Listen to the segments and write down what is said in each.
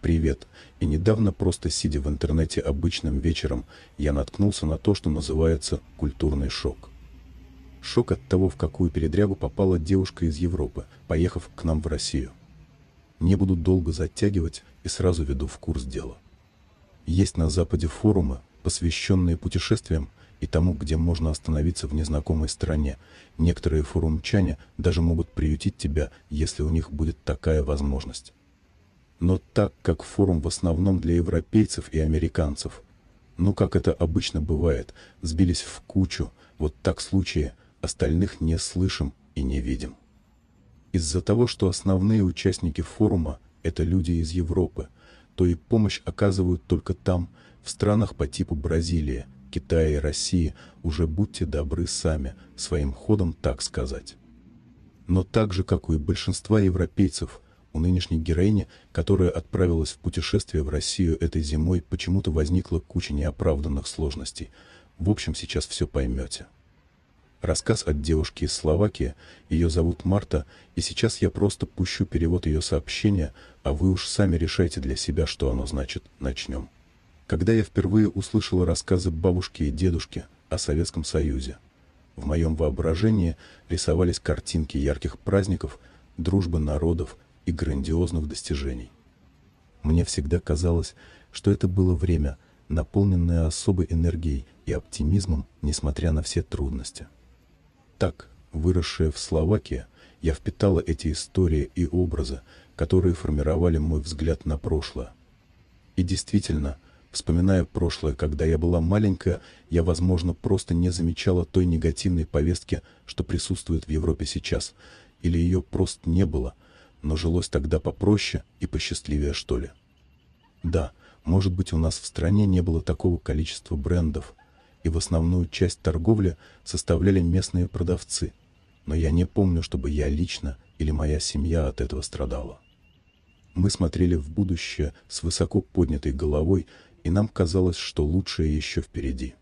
Привет. И недавно, просто сидя в интернете обычным вечером, я наткнулся на то, что называется «культурный шок». Шок от того, в какую передрягу попала девушка из Европы, поехав к нам в Россию. Не буду долго затягивать и сразу веду в курс дела. Есть на Западе форумы, посвященные путешествиям и тому, где можно остановиться в незнакомой стране. Некоторые форумчане даже могут приютить тебя, если у них будет такая возможность но так как форум в основном для европейцев и американцев, ну как это обычно бывает, сбились в кучу, вот так случаи, остальных не слышим и не видим. Из-за того, что основные участники форума – это люди из Европы, то и помощь оказывают только там, в странах по типу Бразилии, Китая и России, уже будьте добры сами, своим ходом так сказать. Но так же, как у и большинства европейцев – у нынешней героини, которая отправилась в путешествие в Россию этой зимой, почему-то возникла куча неоправданных сложностей. В общем, сейчас все поймете. Рассказ от девушки из Словакии, ее зовут Марта, и сейчас я просто пущу перевод ее сообщения, а вы уж сами решайте для себя, что оно значит «начнем». Когда я впервые услышала рассказы бабушки и дедушки о Советском Союзе, в моем воображении рисовались картинки ярких праздников, дружбы народов – и грандиозных достижений. Мне всегда казалось, что это было время, наполненное особой энергией и оптимизмом, несмотря на все трудности. Так, выросшая в Словакии, я впитала эти истории и образы, которые формировали мой взгляд на прошлое. И действительно, вспоминая прошлое, когда я была маленькая, я, возможно, просто не замечала той негативной повестки, что присутствует в Европе сейчас, или ее просто не было – но жилось тогда попроще и посчастливее, что ли. Да, может быть, у нас в стране не было такого количества брендов, и в основную часть торговли составляли местные продавцы, но я не помню, чтобы я лично или моя семья от этого страдала. Мы смотрели в будущее с высоко поднятой головой, и нам казалось, что лучшее еще впереди.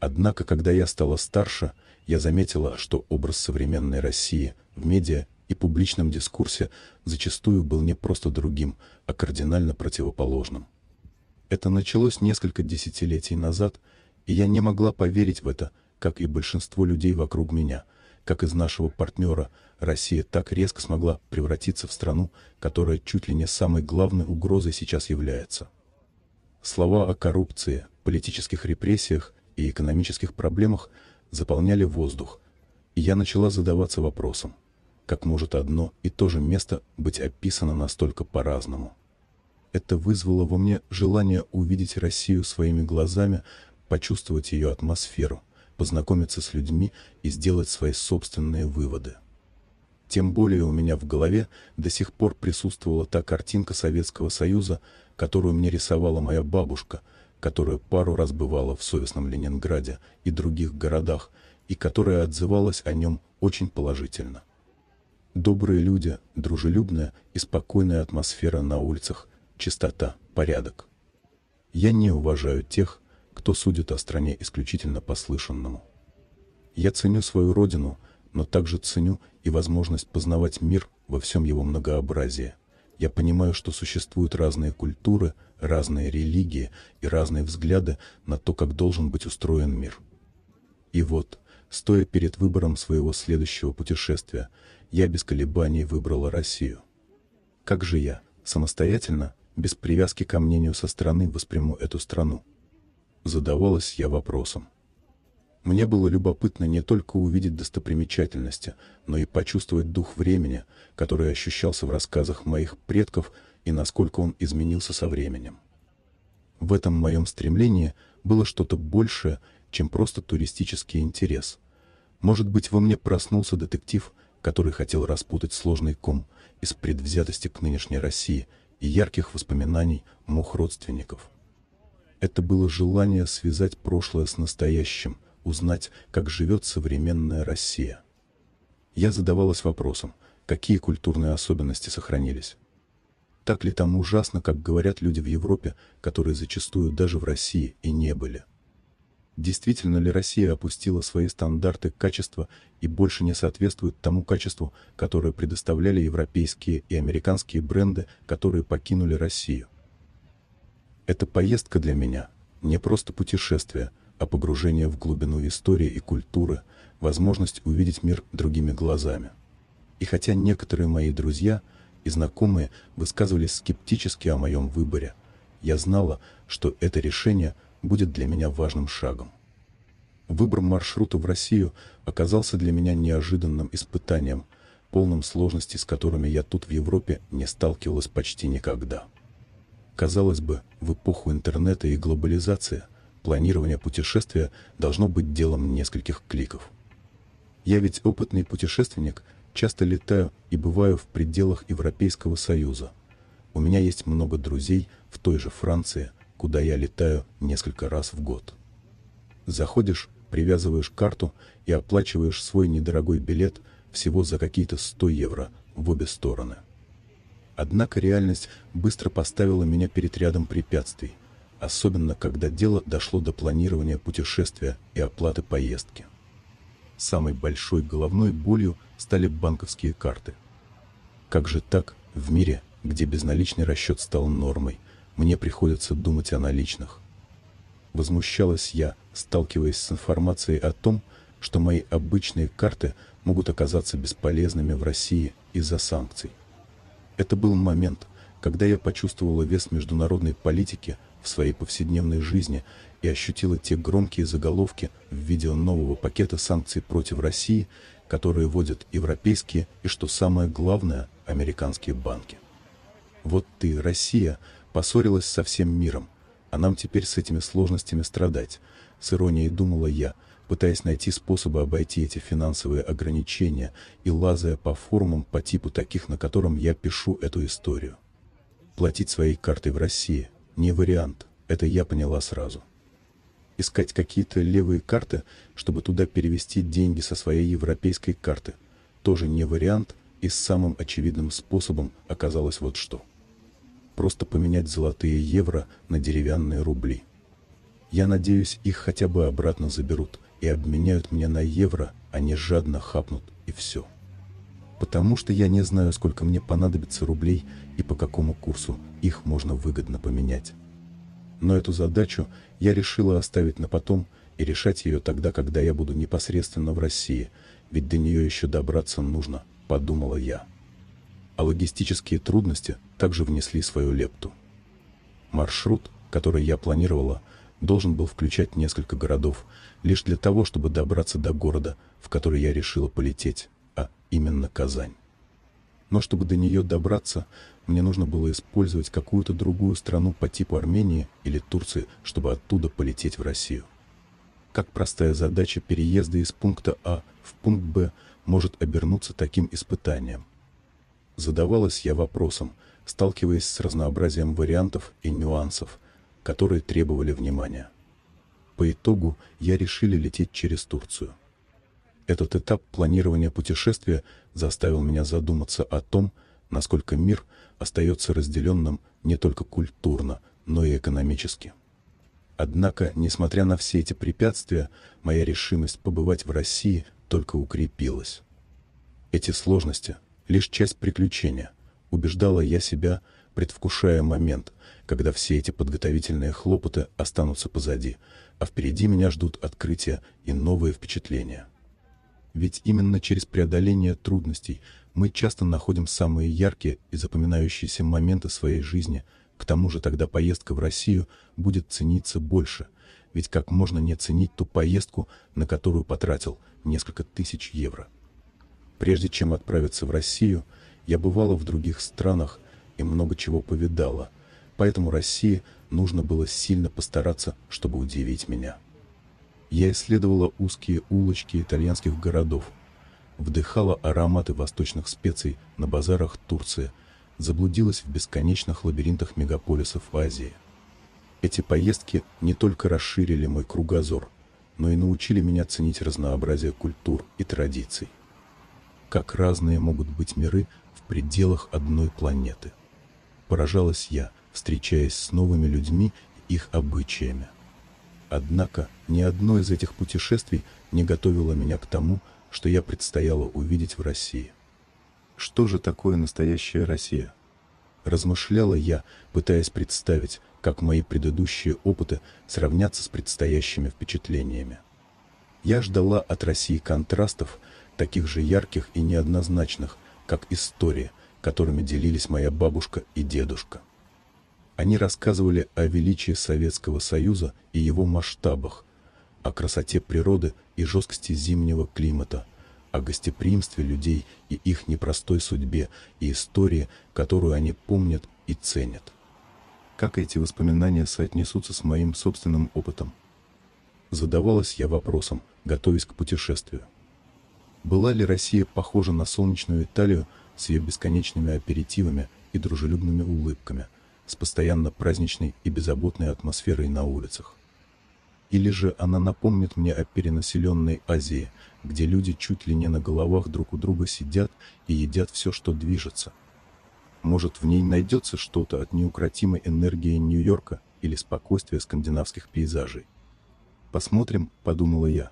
Однако, когда я стала старше, я заметила, что образ современной России в медиа и публичном дискурсе зачастую был не просто другим, а кардинально противоположным. Это началось несколько десятилетий назад, и я не могла поверить в это, как и большинство людей вокруг меня, как из нашего партнера Россия так резко смогла превратиться в страну, которая чуть ли не самой главной угрозой сейчас является. Слова о коррупции, политических репрессиях и экономических проблемах заполняли воздух, и я начала задаваться вопросом – как может одно и то же место быть описано настолько по-разному. Это вызвало во мне желание увидеть Россию своими глазами, почувствовать ее атмосферу, познакомиться с людьми и сделать свои собственные выводы. Тем более у меня в голове до сих пор присутствовала та картинка Советского Союза, которую мне рисовала моя бабушка, которая пару раз бывала в совестном Ленинграде и других городах, и которая отзывалась о нем очень положительно. Добрые люди, дружелюбная и спокойная атмосфера на улицах, чистота, порядок. Я не уважаю тех, кто судит о стране исключительно по слышанному. Я ценю свою родину, но также ценю и возможность познавать мир во всем его многообразии. Я понимаю, что существуют разные культуры, разные религии и разные взгляды на то, как должен быть устроен мир. И вот – Стоя перед выбором своего следующего путешествия, я без колебаний выбрала Россию. Как же я, самостоятельно, без привязки ко мнению со стороны, восприму эту страну? Задавалась я вопросом. Мне было любопытно не только увидеть достопримечательности, но и почувствовать дух времени, который ощущался в рассказах моих предков и насколько он изменился со временем. В этом моем стремлении было что-то большее, чем просто туристический интерес. Может быть, во мне проснулся детектив, который хотел распутать сложный ком из предвзятости к нынешней России и ярких воспоминаний мух родственников. Это было желание связать прошлое с настоящим, узнать, как живет современная Россия. Я задавалась вопросом, какие культурные особенности сохранились. Так ли там ужасно, как говорят люди в Европе, которые зачастую даже в России и не были? действительно ли Россия опустила свои стандарты качества и больше не соответствует тому качеству, которое предоставляли европейские и американские бренды, которые покинули Россию. Эта поездка для меня не просто путешествие, а погружение в глубину истории и культуры, возможность увидеть мир другими глазами. И хотя некоторые мои друзья и знакомые высказывались скептически о моем выборе, я знала, что это решение – будет для меня важным шагом. Выбор маршрута в Россию оказался для меня неожиданным испытанием, полным сложностей, с которыми я тут в Европе не сталкивалась почти никогда. Казалось бы, в эпоху интернета и глобализации планирование путешествия должно быть делом нескольких кликов. Я ведь опытный путешественник, часто летаю и бываю в пределах Европейского Союза. У меня есть много друзей в той же Франции, куда я летаю несколько раз в год. Заходишь, привязываешь карту и оплачиваешь свой недорогой билет всего за какие-то 100 евро в обе стороны. Однако реальность быстро поставила меня перед рядом препятствий, особенно когда дело дошло до планирования путешествия и оплаты поездки. Самой большой головной болью стали банковские карты. Как же так в мире, где безналичный расчет стал нормой, мне приходится думать о наличных. Возмущалась я, сталкиваясь с информацией о том, что мои обычные карты могут оказаться бесполезными в России из-за санкций. Это был момент, когда я почувствовала вес международной политики в своей повседневной жизни и ощутила те громкие заголовки в виде нового пакета санкций против России, которые вводят европейские и, что самое главное, американские банки. Вот ты, Россия, Поссорилась со всем миром, а нам теперь с этими сложностями страдать, с иронией думала я, пытаясь найти способы обойти эти финансовые ограничения и лазая по форумам по типу таких, на котором я пишу эту историю. Платить своей картой в России – не вариант, это я поняла сразу. Искать какие-то левые карты, чтобы туда перевести деньги со своей европейской карты – тоже не вариант, и самым очевидным способом оказалось вот что просто поменять золотые евро на деревянные рубли. Я надеюсь, их хотя бы обратно заберут и обменяют меня на евро, а не жадно хапнут и все. Потому что я не знаю, сколько мне понадобится рублей и по какому курсу их можно выгодно поменять. Но эту задачу я решила оставить на потом и решать ее тогда, когда я буду непосредственно в России, ведь до нее еще добраться нужно, подумала я а логистические трудности также внесли свою лепту. Маршрут, который я планировала, должен был включать несколько городов, лишь для того, чтобы добраться до города, в который я решила полететь, а именно Казань. Но чтобы до нее добраться, мне нужно было использовать какую-то другую страну по типу Армении или Турции, чтобы оттуда полететь в Россию. Как простая задача переезда из пункта А в пункт Б может обернуться таким испытанием – задавалась я вопросом, сталкиваясь с разнообразием вариантов и нюансов, которые требовали внимания. По итогу я решили лететь через Турцию. Этот этап планирования путешествия заставил меня задуматься о том, насколько мир остается разделенным не только культурно, но и экономически. Однако, несмотря на все эти препятствия, моя решимость побывать в России только укрепилась. Эти сложности – лишь часть приключения, убеждала я себя, предвкушая момент, когда все эти подготовительные хлопоты останутся позади, а впереди меня ждут открытия и новые впечатления. Ведь именно через преодоление трудностей мы часто находим самые яркие и запоминающиеся моменты своей жизни, к тому же тогда поездка в Россию будет цениться больше, ведь как можно не ценить ту поездку, на которую потратил несколько тысяч евро. Прежде чем отправиться в Россию, я бывала в других странах и много чего повидала, поэтому России нужно было сильно постараться, чтобы удивить меня. Я исследовала узкие улочки итальянских городов, вдыхала ароматы восточных специй на базарах Турции, заблудилась в бесконечных лабиринтах мегаполисов Азии. Эти поездки не только расширили мой кругозор, но и научили меня ценить разнообразие культур и традиций как разные могут быть миры в пределах одной планеты. Поражалась я, встречаясь с новыми людьми и их обычаями. Однако ни одно из этих путешествий не готовило меня к тому, что я предстояло увидеть в России. Что же такое настоящая Россия? Размышляла я, пытаясь представить, как мои предыдущие опыты сравнятся с предстоящими впечатлениями. Я ждала от России контрастов, таких же ярких и неоднозначных, как история, которыми делились моя бабушка и дедушка. Они рассказывали о величии Советского Союза и его масштабах, о красоте природы и жесткости зимнего климата, о гостеприимстве людей и их непростой судьбе и истории, которую они помнят и ценят. Как эти воспоминания соотнесутся с моим собственным опытом? Задавалась я вопросом, готовясь к путешествию. Была ли Россия похожа на солнечную Италию с ее бесконечными аперитивами и дружелюбными улыбками, с постоянно праздничной и беззаботной атмосферой на улицах? Или же она напомнит мне о перенаселенной Азии, где люди чуть ли не на головах друг у друга сидят и едят все, что движется? Может, в ней найдется что-то от неукротимой энергии Нью-Йорка или спокойствия скандинавских пейзажей? «Посмотрим», — подумала я,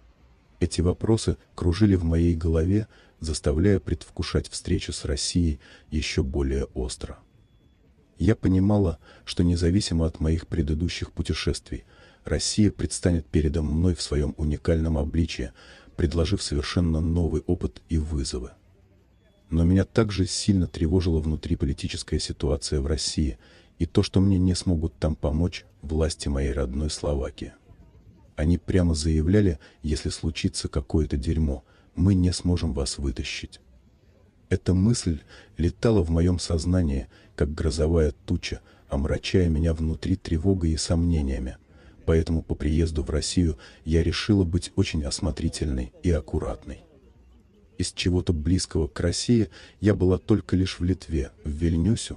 эти вопросы кружили в моей голове, заставляя предвкушать встречу с Россией еще более остро. Я понимала, что независимо от моих предыдущих путешествий, Россия предстанет передо мной в своем уникальном обличье, предложив совершенно новый опыт и вызовы. Но меня также сильно тревожила внутриполитическая ситуация в России и то, что мне не смогут там помочь власти моей родной Словакии. Они прямо заявляли, если случится какое-то дерьмо, мы не сможем вас вытащить. Эта мысль летала в моем сознании, как грозовая туча, омрачая меня внутри тревогой и сомнениями. Поэтому по приезду в Россию я решила быть очень осмотрительной и аккуратной. Из чего-то близкого к России я была только лишь в Литве, в Вильнюсе,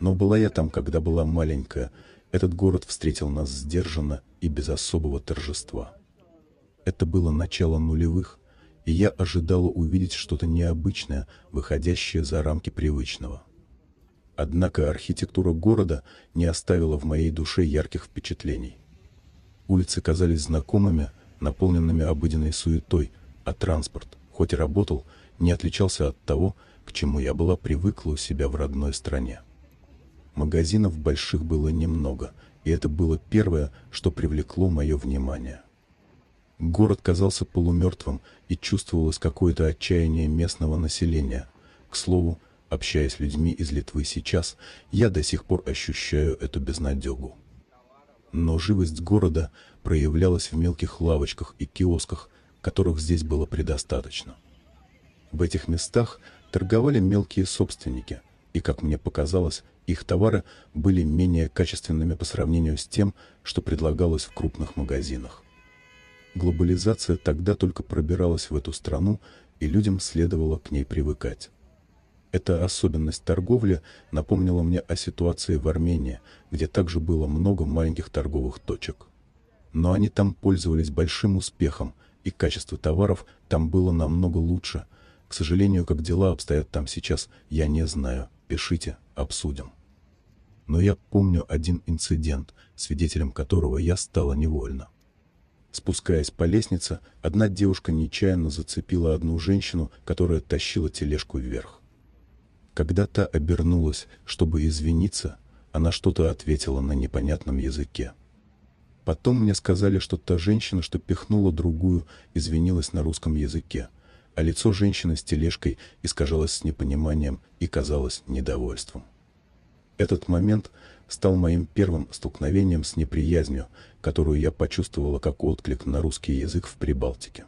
Но была я там, когда была маленькая. Этот город встретил нас сдержанно и без особого торжества. Это было начало нулевых, и я ожидала увидеть что-то необычное, выходящее за рамки привычного. Однако архитектура города не оставила в моей душе ярких впечатлений. Улицы казались знакомыми, наполненными обыденной суетой, а транспорт, хоть и работал, не отличался от того, к чему я была привыкла у себя в родной стране. Магазинов больших было немного, и это было первое, что привлекло мое внимание. Город казался полумертвым и чувствовалось какое-то отчаяние местного населения. К слову, общаясь с людьми из Литвы сейчас, я до сих пор ощущаю эту безнадегу. Но живость города проявлялась в мелких лавочках и киосках, которых здесь было предостаточно. В этих местах торговали мелкие собственники, и, как мне показалось, их товары были менее качественными по сравнению с тем, что предлагалось в крупных магазинах. Глобализация тогда только пробиралась в эту страну, и людям следовало к ней привыкать. Эта особенность торговли напомнила мне о ситуации в Армении, где также было много маленьких торговых точек. Но они там пользовались большим успехом, и качество товаров там было намного лучше. К сожалению, как дела обстоят там сейчас, я не знаю. Пишите, обсудим. Но я помню один инцидент, свидетелем которого я стала невольно. Спускаясь по лестнице, одна девушка нечаянно зацепила одну женщину, которая тащила тележку вверх. Когда та обернулась, чтобы извиниться, она что-то ответила на непонятном языке. Потом мне сказали, что та женщина, что пихнула другую, извинилась на русском языке – а лицо женщины с тележкой искажалось с непониманием и казалось недовольством. Этот момент стал моим первым столкновением с неприязнью, которую я почувствовала как отклик на русский язык в Прибалтике.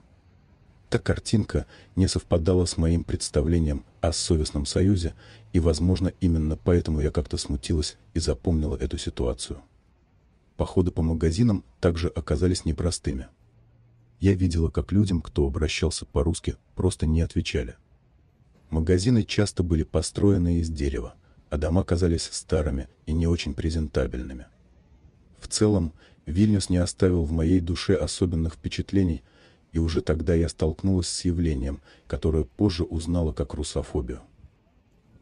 Та картинка не совпадала с моим представлением о совестном союзе, и, возможно, именно поэтому я как-то смутилась и запомнила эту ситуацию. Походы по магазинам также оказались непростыми – я видела, как людям, кто обращался по-русски, просто не отвечали. Магазины часто были построены из дерева, а дома казались старыми и не очень презентабельными. В целом, Вильнюс не оставил в моей душе особенных впечатлений, и уже тогда я столкнулась с явлением, которое позже узнала как русофобию.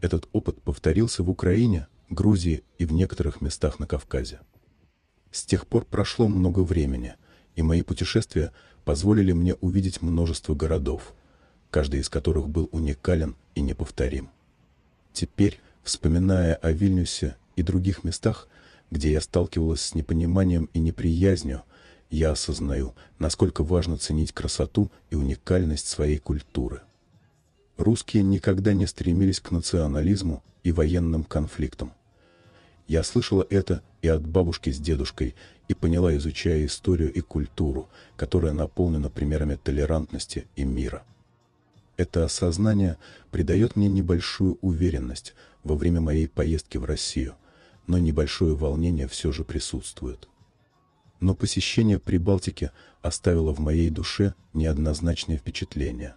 Этот опыт повторился в Украине, Грузии и в некоторых местах на Кавказе. С тех пор прошло много времени, и мои путешествия позволили мне увидеть множество городов, каждый из которых был уникален и неповторим. Теперь, вспоминая о Вильнюсе и других местах, где я сталкивалась с непониманием и неприязнью, я осознаю, насколько важно ценить красоту и уникальность своей культуры. Русские никогда не стремились к национализму и военным конфликтам. Я слышала это и от бабушки с дедушкой, и поняла, изучая историю и культуру, которая наполнена примерами толерантности и мира. Это осознание придает мне небольшую уверенность во время моей поездки в Россию, но небольшое волнение все же присутствует. Но посещение Прибалтики оставило в моей душе неоднозначное впечатление.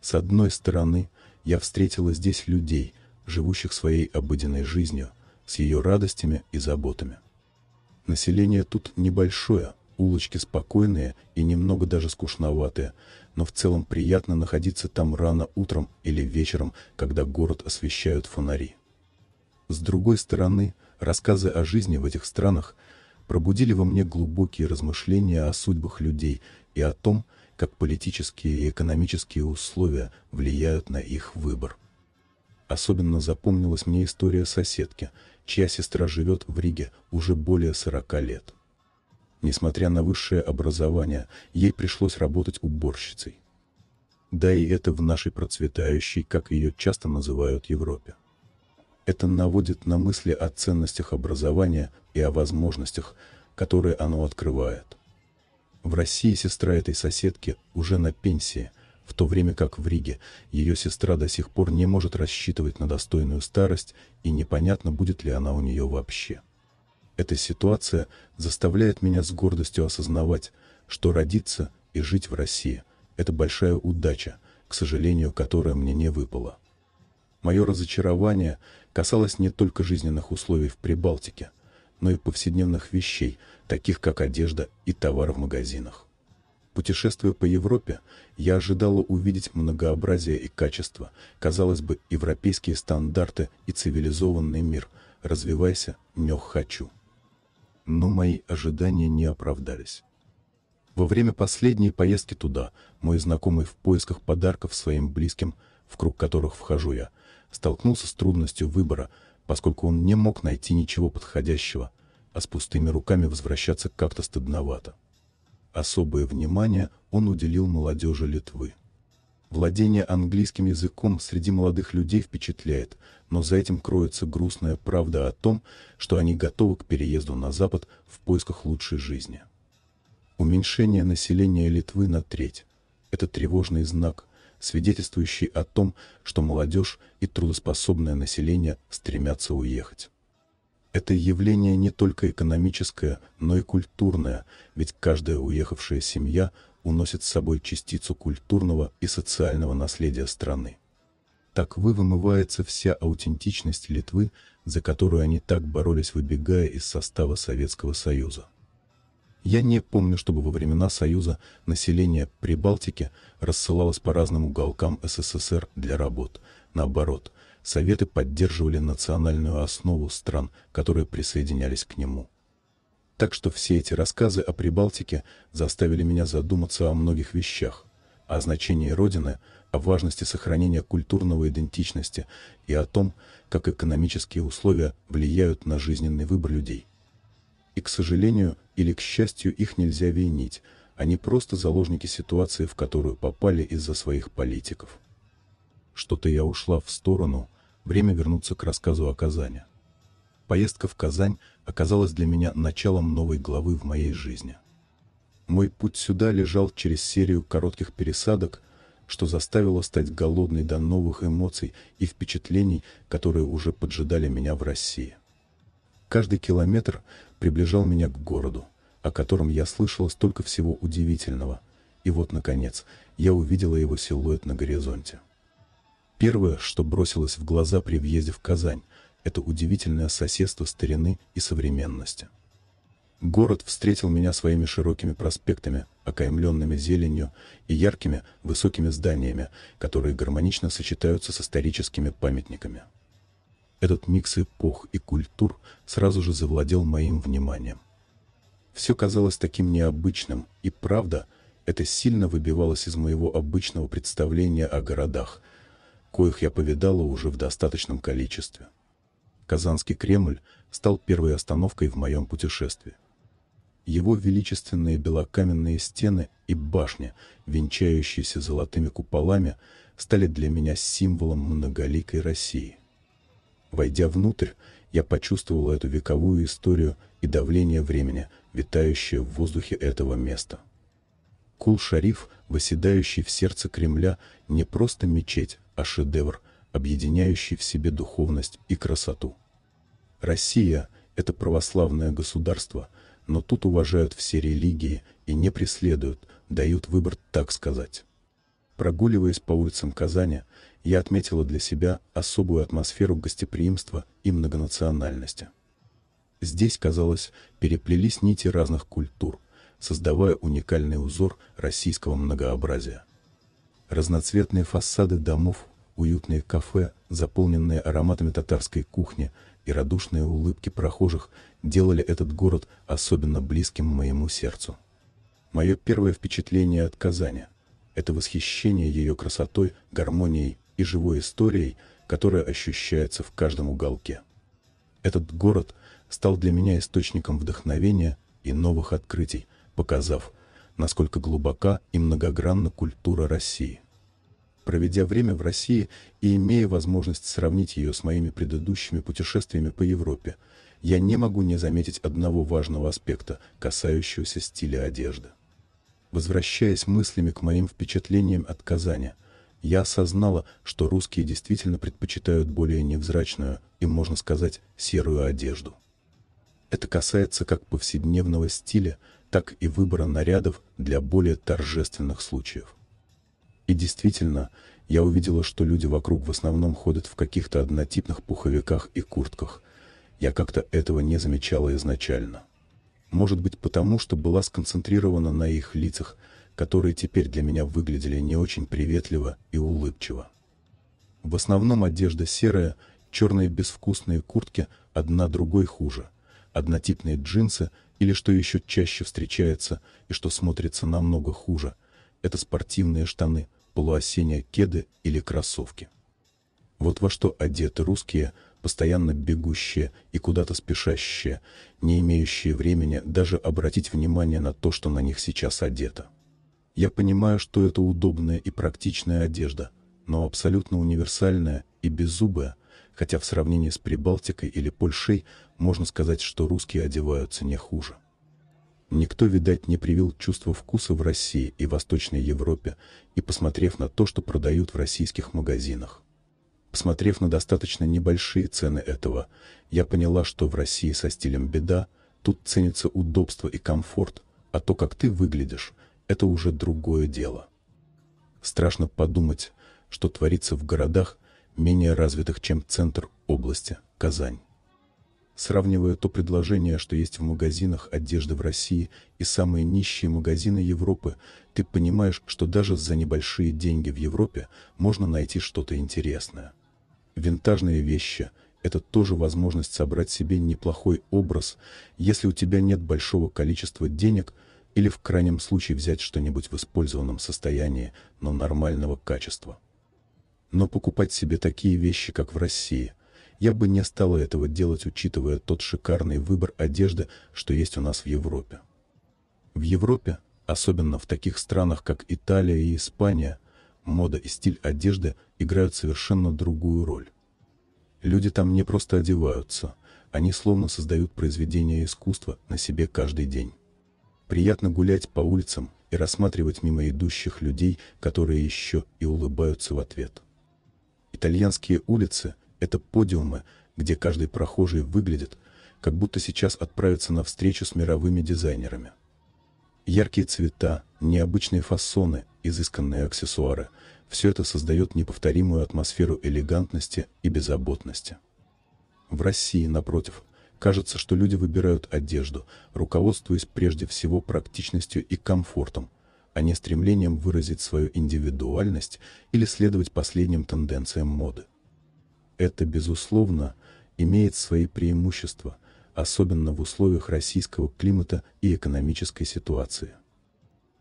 С одной стороны, я встретила здесь людей, живущих своей обыденной жизнью – с ее радостями и заботами. Население тут небольшое, улочки спокойные и немного даже скучноватые, но в целом приятно находиться там рано утром или вечером, когда город освещают фонари. С другой стороны, рассказы о жизни в этих странах пробудили во мне глубокие размышления о судьбах людей и о том, как политические и экономические условия влияют на их выбор. Особенно запомнилась мне история соседки – чья сестра живет в Риге уже более 40 лет. Несмотря на высшее образование, ей пришлось работать уборщицей. Да и это в нашей процветающей, как ее часто называют, Европе. Это наводит на мысли о ценностях образования и о возможностях, которые оно открывает. В России сестра этой соседки уже на пенсии – в то время как в Риге ее сестра до сих пор не может рассчитывать на достойную старость и непонятно, будет ли она у нее вообще. Эта ситуация заставляет меня с гордостью осознавать, что родиться и жить в России – это большая удача, к сожалению, которая мне не выпала. Мое разочарование касалось не только жизненных условий в Прибалтике, но и повседневных вещей, таких как одежда и товар в магазинах. Путешествуя по Европе, я ожидала увидеть многообразие и качество, казалось бы, европейские стандарты и цивилизованный мир. Развивайся, нёх хочу. Но мои ожидания не оправдались. Во время последней поездки туда мой знакомый в поисках подарков своим близким, в круг которых вхожу я, столкнулся с трудностью выбора, поскольку он не мог найти ничего подходящего, а с пустыми руками возвращаться как-то стыдновато. Особое внимание он уделил молодежи Литвы. Владение английским языком среди молодых людей впечатляет, но за этим кроется грустная правда о том, что они готовы к переезду на Запад в поисках лучшей жизни. Уменьшение населения Литвы на треть – это тревожный знак, свидетельствующий о том, что молодежь и трудоспособное население стремятся уехать. Это явление не только экономическое, но и культурное, ведь каждая уехавшая семья уносит с собой частицу культурного и социального наследия страны. Так вы вымывается вся аутентичность Литвы, за которую они так боролись, выбегая из состава Советского Союза. Я не помню, чтобы во времена Союза население Прибалтики рассылалось по разным уголкам СССР для работ. Наоборот – Советы поддерживали национальную основу стран, которые присоединялись к нему. Так что все эти рассказы о Прибалтике заставили меня задуматься о многих вещах, о значении Родины, о важности сохранения культурного идентичности и о том, как экономические условия влияют на жизненный выбор людей. И, к сожалению или к счастью, их нельзя винить, они просто заложники ситуации, в которую попали из-за своих политиков. Что-то я ушла в сторону, время вернуться к рассказу о Казани. Поездка в Казань оказалась для меня началом новой главы в моей жизни. Мой путь сюда лежал через серию коротких пересадок, что заставило стать голодной до новых эмоций и впечатлений, которые уже поджидали меня в России. Каждый километр приближал меня к городу, о котором я слышала столько всего удивительного, и вот, наконец, я увидела его силуэт на горизонте. Первое, что бросилось в глаза при въезде в Казань, это удивительное соседство старины и современности. Город встретил меня своими широкими проспектами, окаймленными зеленью и яркими высокими зданиями, которые гармонично сочетаются с историческими памятниками. Этот микс эпох и культур сразу же завладел моим вниманием. Все казалось таким необычным, и правда, это сильно выбивалось из моего обычного представления о городах – коих я повидала уже в достаточном количестве. Казанский Кремль стал первой остановкой в моем путешествии. Его величественные белокаменные стены и башни, венчающиеся золотыми куполами, стали для меня символом многоликой России. Войдя внутрь, я почувствовала эту вековую историю и давление времени, витающее в воздухе этого места. Кул-Шариф, восседающий в сердце Кремля, не просто мечеть, а шедевр, объединяющий в себе духовность и красоту. Россия – это православное государство, но тут уважают все религии и не преследуют, дают выбор, так сказать. Прогуливаясь по улицам Казани, я отметила для себя особую атмосферу гостеприимства и многонациональности. Здесь, казалось, переплелись нити разных культур, создавая уникальный узор российского многообразия. Разноцветные фасады домов, уютные кафе, заполненные ароматами татарской кухни и радушные улыбки прохожих делали этот город особенно близким моему сердцу. Мое первое впечатление от Казани – это восхищение ее красотой, гармонией и живой историей, которая ощущается в каждом уголке. Этот город стал для меня источником вдохновения и новых открытий, показав – насколько глубока и многогранна культура России. Проведя время в России и имея возможность сравнить ее с моими предыдущими путешествиями по Европе, я не могу не заметить одного важного аспекта, касающегося стиля одежды. Возвращаясь мыслями к моим впечатлениям от Казани, я осознала, что русские действительно предпочитают более невзрачную и, можно сказать, серую одежду. Это касается как повседневного стиля, так и выбора нарядов для более торжественных случаев. И действительно, я увидела, что люди вокруг в основном ходят в каких-то однотипных пуховиках и куртках. Я как-то этого не замечала изначально. Может быть потому, что была сконцентрирована на их лицах, которые теперь для меня выглядели не очень приветливо и улыбчиво. В основном одежда серая, черные безвкусные куртки одна другой хуже, однотипные джинсы – или что еще чаще встречается и что смотрится намного хуже, это спортивные штаны, полуосенние кеды или кроссовки. Вот во что одеты русские, постоянно бегущие и куда-то спешащие, не имеющие времени даже обратить внимание на то, что на них сейчас одето. Я понимаю, что это удобная и практичная одежда, но абсолютно универсальная и беззубая – хотя в сравнении с Прибалтикой или Польшей можно сказать, что русские одеваются не хуже. Никто, видать, не привил чувство вкуса в России и Восточной Европе и посмотрев на то, что продают в российских магазинах. Посмотрев на достаточно небольшие цены этого, я поняла, что в России со стилем беда, тут ценится удобство и комфорт, а то, как ты выглядишь, это уже другое дело. Страшно подумать, что творится в городах, менее развитых, чем центр области – Казань. Сравнивая то предложение, что есть в магазинах одежды в России и самые нищие магазины Европы, ты понимаешь, что даже за небольшие деньги в Европе можно найти что-то интересное. Винтажные вещи – это тоже возможность собрать себе неплохой образ, если у тебя нет большого количества денег или в крайнем случае взять что-нибудь в использованном состоянии, но нормального качества но покупать себе такие вещи, как в России, я бы не стала этого делать, учитывая тот шикарный выбор одежды, что есть у нас в Европе. В Европе, особенно в таких странах, как Италия и Испания, мода и стиль одежды играют совершенно другую роль. Люди там не просто одеваются, они словно создают произведения искусства на себе каждый день. Приятно гулять по улицам и рассматривать мимо идущих людей, которые еще и улыбаются в ответ. Итальянские улицы – это подиумы, где каждый прохожий выглядит, как будто сейчас отправится на встречу с мировыми дизайнерами. Яркие цвета, необычные фасоны, изысканные аксессуары – все это создает неповторимую атмосферу элегантности и беззаботности. В России, напротив, кажется, что люди выбирают одежду, руководствуясь прежде всего практичностью и комфортом – а не стремлением выразить свою индивидуальность или следовать последним тенденциям моды. Это, безусловно, имеет свои преимущества, особенно в условиях российского климата и экономической ситуации.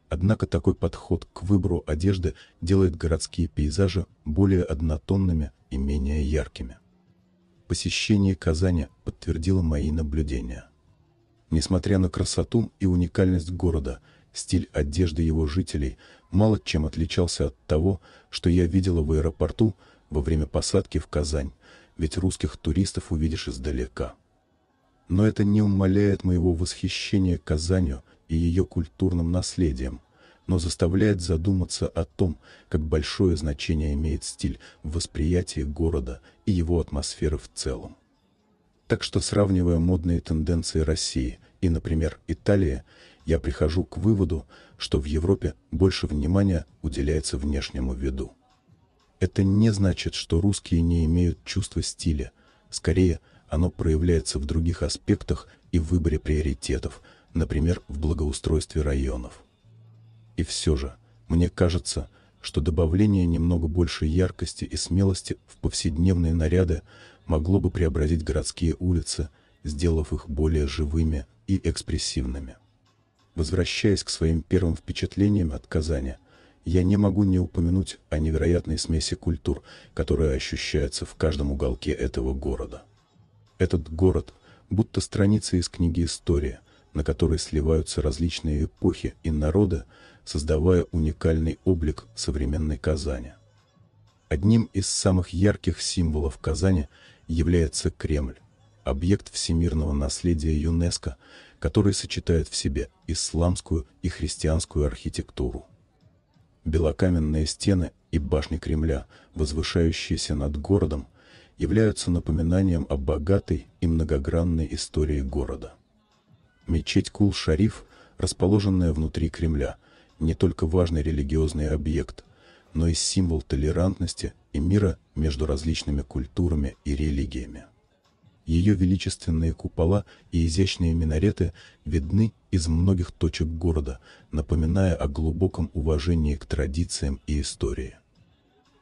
Однако такой подход к выбору одежды делает городские пейзажи более однотонными и менее яркими. Посещение Казани подтвердило мои наблюдения. Несмотря на красоту и уникальность города – Стиль одежды его жителей мало чем отличался от того, что я видела в аэропорту во время посадки в Казань, ведь русских туристов увидишь издалека. Но это не умаляет моего восхищения Казанью и ее культурным наследием, но заставляет задуматься о том, как большое значение имеет стиль в восприятии города и его атмосферы в целом. Так что сравнивая модные тенденции России и, например, Италии, я прихожу к выводу, что в Европе больше внимания уделяется внешнему виду. Это не значит, что русские не имеют чувства стиля. Скорее, оно проявляется в других аспектах и в выборе приоритетов, например, в благоустройстве районов. И все же, мне кажется, что добавление немного больше яркости и смелости в повседневные наряды могло бы преобразить городские улицы, сделав их более живыми и экспрессивными. Возвращаясь к своим первым впечатлениям от Казани, я не могу не упомянуть о невероятной смеси культур, которая ощущается в каждом уголке этого города. Этот город будто страница из книги «История», на которой сливаются различные эпохи и народы, создавая уникальный облик современной Казани. Одним из самых ярких символов Казани является Кремль, объект всемирного наследия ЮНЕСКО – который сочетает в себе исламскую и христианскую архитектуру. Белокаменные стены и башни Кремля, возвышающиеся над городом, являются напоминанием о богатой и многогранной истории города. Мечеть Кул-Шариф, расположенная внутри Кремля, не только важный религиозный объект, но и символ толерантности и мира между различными культурами и религиями ее величественные купола и изящные минареты видны из многих точек города, напоминая о глубоком уважении к традициям и истории.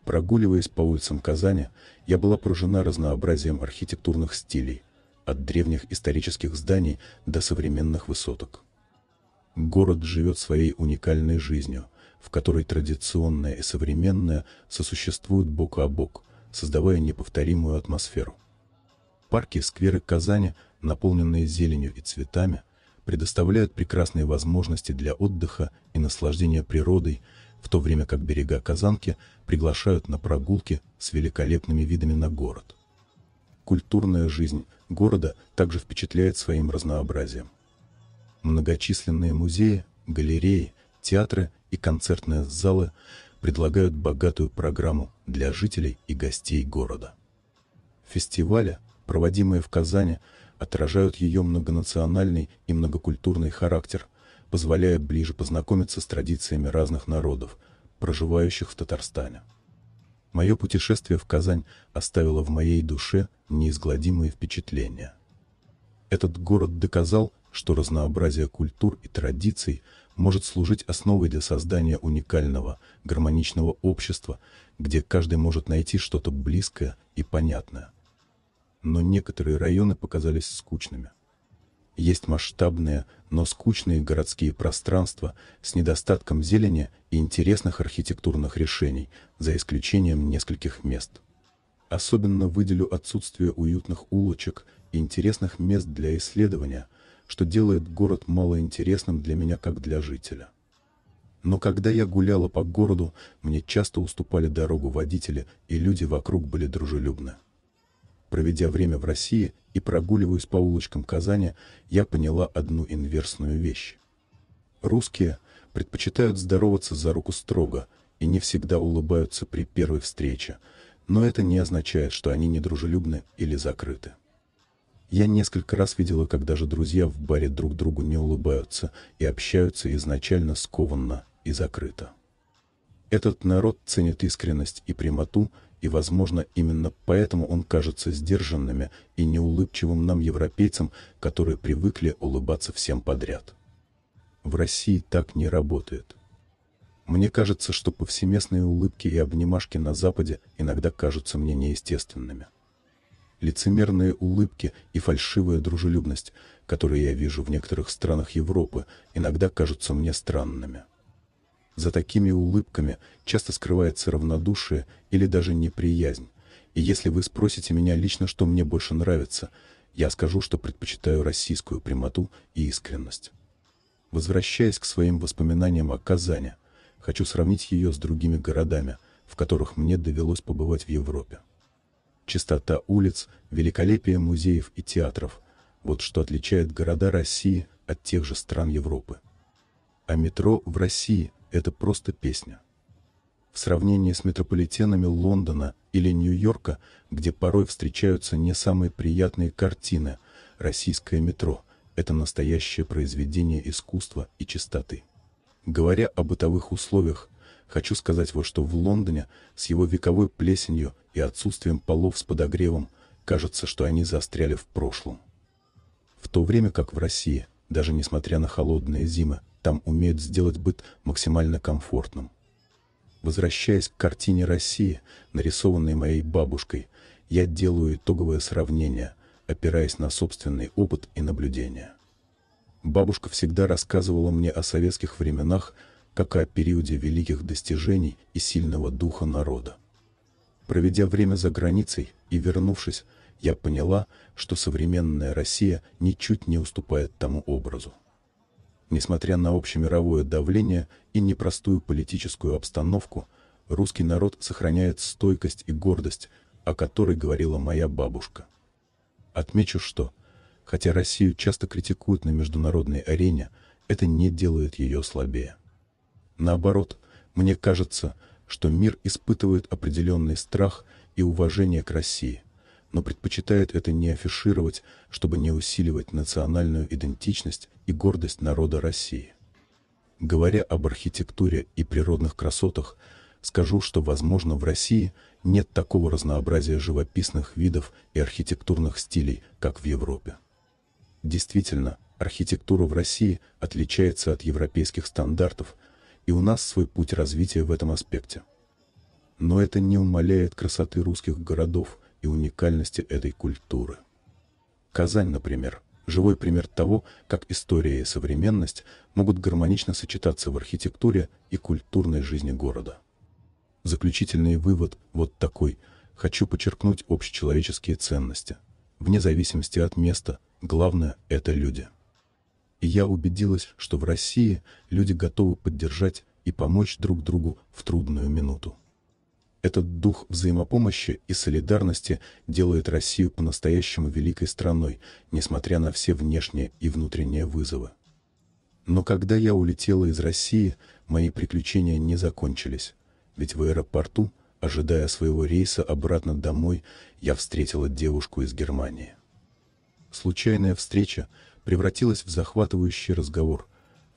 Прогуливаясь по улицам Казани, я была поражена разнообразием архитектурных стилей, от древних исторических зданий до современных высоток. Город живет своей уникальной жизнью, в которой традиционное и современное сосуществуют бок о бок, создавая неповторимую атмосферу. Парки и скверы Казани, наполненные зеленью и цветами, предоставляют прекрасные возможности для отдыха и наслаждения природой, в то время как берега Казанки приглашают на прогулки с великолепными видами на город. Культурная жизнь города также впечатляет своим разнообразием. Многочисленные музеи, галереи, театры и концертные залы предлагают богатую программу для жителей и гостей города. Фестивали – проводимые в Казани, отражают ее многонациональный и многокультурный характер, позволяя ближе познакомиться с традициями разных народов, проживающих в Татарстане. Мое путешествие в Казань оставило в моей душе неизгладимые впечатления. Этот город доказал, что разнообразие культур и традиций может служить основой для создания уникального, гармоничного общества, где каждый может найти что-то близкое и понятное – но некоторые районы показались скучными. Есть масштабные, но скучные городские пространства с недостатком зелени и интересных архитектурных решений, за исключением нескольких мест. Особенно выделю отсутствие уютных улочек и интересных мест для исследования, что делает город малоинтересным для меня как для жителя. Но когда я гуляла по городу, мне часто уступали дорогу водители, и люди вокруг были дружелюбны. Проведя время в России и прогуливаясь по улочкам Казани, я поняла одну инверсную вещь. Русские предпочитают здороваться за руку строго и не всегда улыбаются при первой встрече, но это не означает, что они недружелюбны или закрыты. Я несколько раз видела, как даже друзья в баре друг другу не улыбаются и общаются изначально скованно и закрыто. Этот народ ценит искренность и прямоту, и, возможно, именно поэтому он кажется сдержанными и неулыбчивым нам европейцам, которые привыкли улыбаться всем подряд. В России так не работает. Мне кажется, что повсеместные улыбки и обнимашки на Западе иногда кажутся мне неестественными. Лицемерные улыбки и фальшивая дружелюбность, которые я вижу в некоторых странах Европы, иногда кажутся мне странными. За такими улыбками часто скрывается равнодушие или даже неприязнь. И если вы спросите меня лично, что мне больше нравится, я скажу, что предпочитаю российскую прямоту и искренность. Возвращаясь к своим воспоминаниям о Казани, хочу сравнить ее с другими городами, в которых мне довелось побывать в Европе. Чистота улиц, великолепие музеев и театров – вот что отличает города России от тех же стран Европы. А метро в России это просто песня. В сравнении с метрополитенами Лондона или Нью-Йорка, где порой встречаются не самые приятные картины, российское метро – это настоящее произведение искусства и чистоты. Говоря о бытовых условиях, хочу сказать вот что в Лондоне с его вековой плесенью и отсутствием полов с подогревом кажется, что они застряли в прошлом. В то время как в России, даже несмотря на холодные зимы, там умеют сделать быт максимально комфортным. Возвращаясь к картине России, нарисованной моей бабушкой, я делаю итоговое сравнение, опираясь на собственный опыт и наблюдения. Бабушка всегда рассказывала мне о советских временах, как о периоде великих достижений и сильного духа народа. Проведя время за границей и вернувшись, я поняла, что современная Россия ничуть не уступает тому образу. Несмотря на общемировое давление и непростую политическую обстановку, русский народ сохраняет стойкость и гордость, о которой говорила моя бабушка. Отмечу, что, хотя Россию часто критикуют на международной арене, это не делает ее слабее. Наоборот, мне кажется, что мир испытывает определенный страх и уважение к России – но предпочитает это не афишировать, чтобы не усиливать национальную идентичность и гордость народа России. Говоря об архитектуре и природных красотах, скажу, что, возможно, в России нет такого разнообразия живописных видов и архитектурных стилей, как в Европе. Действительно, архитектура в России отличается от европейских стандартов, и у нас свой путь развития в этом аспекте. Но это не умаляет красоты русских городов, и уникальности этой культуры. Казань, например, живой пример того, как история и современность могут гармонично сочетаться в архитектуре и культурной жизни города. Заключительный вывод вот такой. Хочу подчеркнуть общечеловеческие ценности. Вне зависимости от места, главное – это люди. И я убедилась, что в России люди готовы поддержать и помочь друг другу в трудную минуту. Этот дух взаимопомощи и солидарности делает Россию по-настоящему великой страной, несмотря на все внешние и внутренние вызовы. Но когда я улетела из России, мои приключения не закончились, ведь в аэропорту, ожидая своего рейса обратно домой, я встретила девушку из Германии. Случайная встреча превратилась в захватывающий разговор,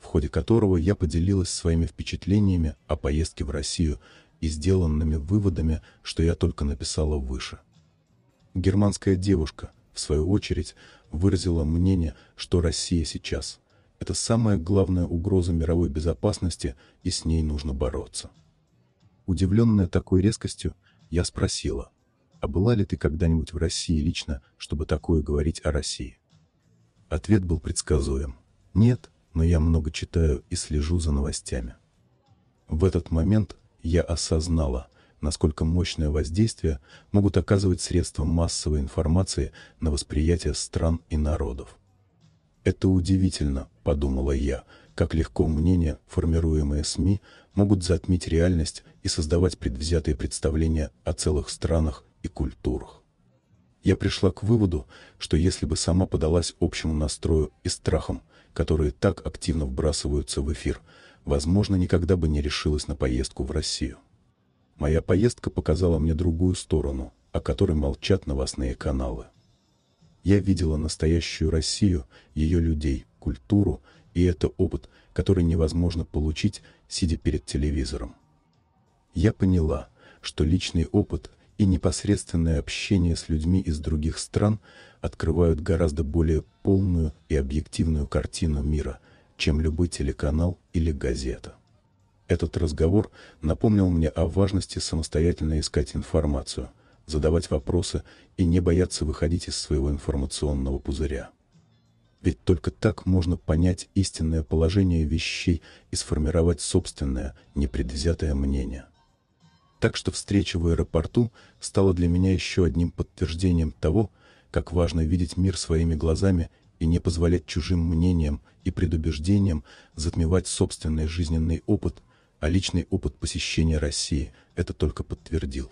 в ходе которого я поделилась своими впечатлениями о поездке в Россию – и сделанными выводами, что я только написала выше. Германская девушка, в свою очередь, выразила мнение, что Россия сейчас – это самая главная угроза мировой безопасности, и с ней нужно бороться. Удивленная такой резкостью, я спросила, а была ли ты когда-нибудь в России лично, чтобы такое говорить о России? Ответ был предсказуем. Нет, но я много читаю и слежу за новостями. В этот момент я осознала, насколько мощное воздействие могут оказывать средства массовой информации на восприятие стран и народов. «Это удивительно», — подумала я, — «как легко мнения, формируемые СМИ, могут затмить реальность и создавать предвзятые представления о целых странах и культурах». Я пришла к выводу, что если бы сама подалась общему настрою и страхам, которые так активно вбрасываются в эфир – возможно, никогда бы не решилась на поездку в Россию. Моя поездка показала мне другую сторону, о которой молчат новостные каналы. Я видела настоящую Россию, ее людей, культуру, и это опыт, который невозможно получить, сидя перед телевизором. Я поняла, что личный опыт и непосредственное общение с людьми из других стран открывают гораздо более полную и объективную картину мира – чем любой телеканал или газета. Этот разговор напомнил мне о важности самостоятельно искать информацию, задавать вопросы и не бояться выходить из своего информационного пузыря. Ведь только так можно понять истинное положение вещей и сформировать собственное, непредвзятое мнение. Так что встреча в аэропорту стала для меня еще одним подтверждением того, как важно видеть мир своими глазами и не позволять чужим мнениям и предубеждением затмевать собственный жизненный опыт, а личный опыт посещения России это только подтвердил.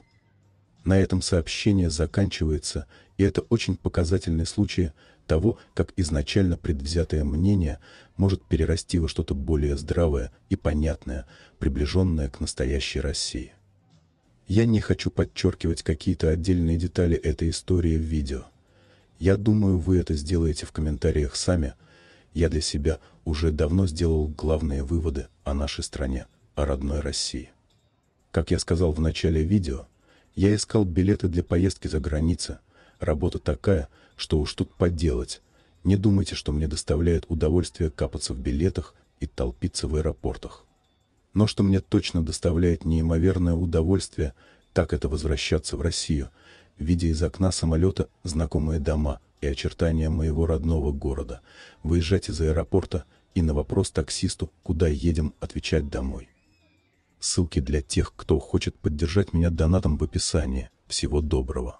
На этом сообщение заканчивается, и это очень показательный случай того, как изначально предвзятое мнение может перерасти во что-то более здравое и понятное, приближенное к настоящей России. Я не хочу подчеркивать какие-то отдельные детали этой истории в видео. Я думаю, вы это сделаете в комментариях сами – я для себя уже давно сделал главные выводы о нашей стране, о родной России. Как я сказал в начале видео, я искал билеты для поездки за границу. Работа такая, что уж тут поделать. Не думайте, что мне доставляет удовольствие капаться в билетах и толпиться в аэропортах. Но что мне точно доставляет неимоверное удовольствие, так это возвращаться в Россию, видя из окна самолета знакомые дома – и очертания моего родного города, выезжать из аэропорта и на вопрос таксисту, куда едем, отвечать домой. Ссылки для тех, кто хочет поддержать меня донатом в описании. Всего доброго.